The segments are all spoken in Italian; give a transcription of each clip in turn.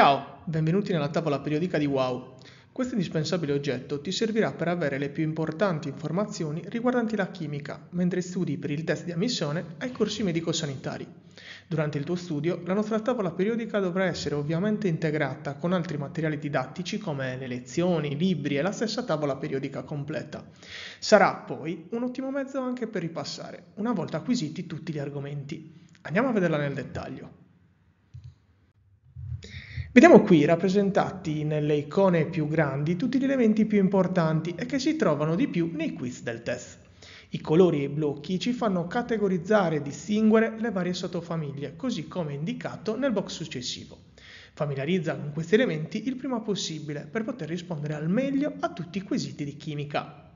Ciao, benvenuti nella tavola periodica di WOW. Questo indispensabile oggetto ti servirà per avere le più importanti informazioni riguardanti la chimica, mentre studi per il test di ammissione ai corsi medico-sanitari. Durante il tuo studio, la nostra tavola periodica dovrà essere ovviamente integrata con altri materiali didattici come le lezioni, i libri e la stessa tavola periodica completa. Sarà poi un ottimo mezzo anche per ripassare, una volta acquisiti tutti gli argomenti. Andiamo a vederla nel dettaglio. Vediamo qui rappresentati nelle icone più grandi tutti gli elementi più importanti e che si trovano di più nei quiz del test. I colori e i blocchi ci fanno categorizzare e distinguere le varie sottofamiglie, così come indicato nel box successivo. Familiarizza con questi elementi il prima possibile per poter rispondere al meglio a tutti i quesiti di chimica.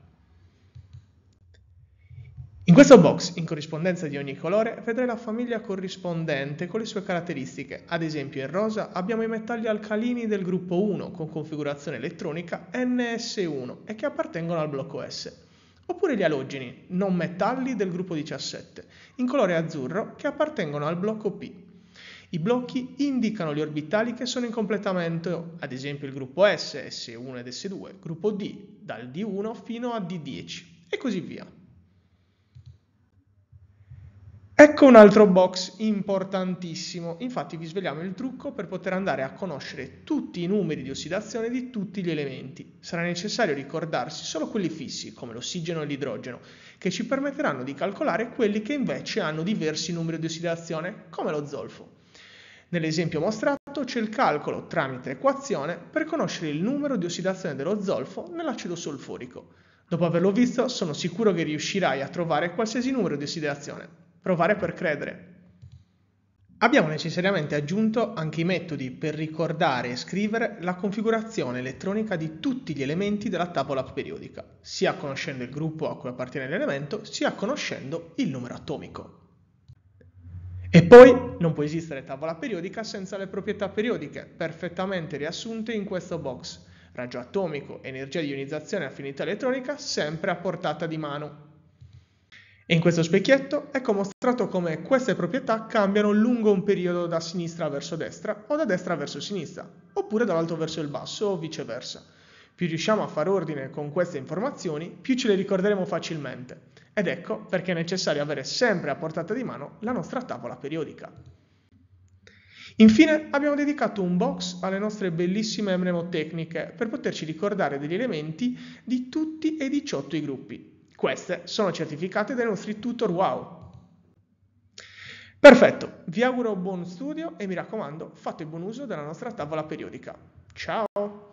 In questo box, in corrispondenza di ogni colore, vedrai la famiglia corrispondente con le sue caratteristiche. Ad esempio in rosa abbiamo i metalli alcalini del gruppo 1 con configurazione elettronica NS1 e che appartengono al blocco S. Oppure gli alogeni, non metalli del gruppo 17, in colore azzurro che appartengono al blocco P. I blocchi indicano gli orbitali che sono in completamento, ad esempio il gruppo S, S1 ed S2, gruppo D, dal D1 fino a D10 e così via. Ecco un altro box importantissimo, infatti vi svegliamo il trucco per poter andare a conoscere tutti i numeri di ossidazione di tutti gli elementi. Sarà necessario ricordarsi solo quelli fissi, come l'ossigeno e l'idrogeno, che ci permetteranno di calcolare quelli che invece hanno diversi numeri di ossidazione, come lo zolfo. Nell'esempio mostrato c'è il calcolo tramite equazione per conoscere il numero di ossidazione dello zolfo nell'acido solforico. Dopo averlo visto sono sicuro che riuscirai a trovare qualsiasi numero di ossidazione provare per credere. Abbiamo necessariamente aggiunto anche i metodi per ricordare e scrivere la configurazione elettronica di tutti gli elementi della tavola periodica, sia conoscendo il gruppo a cui appartiene l'elemento, sia conoscendo il numero atomico. E poi non può esistere tavola periodica senza le proprietà periodiche, perfettamente riassunte in questo box. Raggio atomico, energia di ionizzazione e affinità elettronica sempre a portata di mano. E in questo specchietto ecco mostrato come queste proprietà cambiano lungo un periodo da sinistra verso destra o da destra verso sinistra, oppure dall'alto verso il basso o viceversa. Più riusciamo a far ordine con queste informazioni, più ce le ricorderemo facilmente. Ed ecco perché è necessario avere sempre a portata di mano la nostra tavola periodica. Infine abbiamo dedicato un box alle nostre bellissime mnemotecniche per poterci ricordare degli elementi di tutti e 18 i gruppi, queste sono certificate dai nostri tutor wow. Perfetto, vi auguro buon studio e mi raccomando fate buon uso della nostra tavola periodica. Ciao!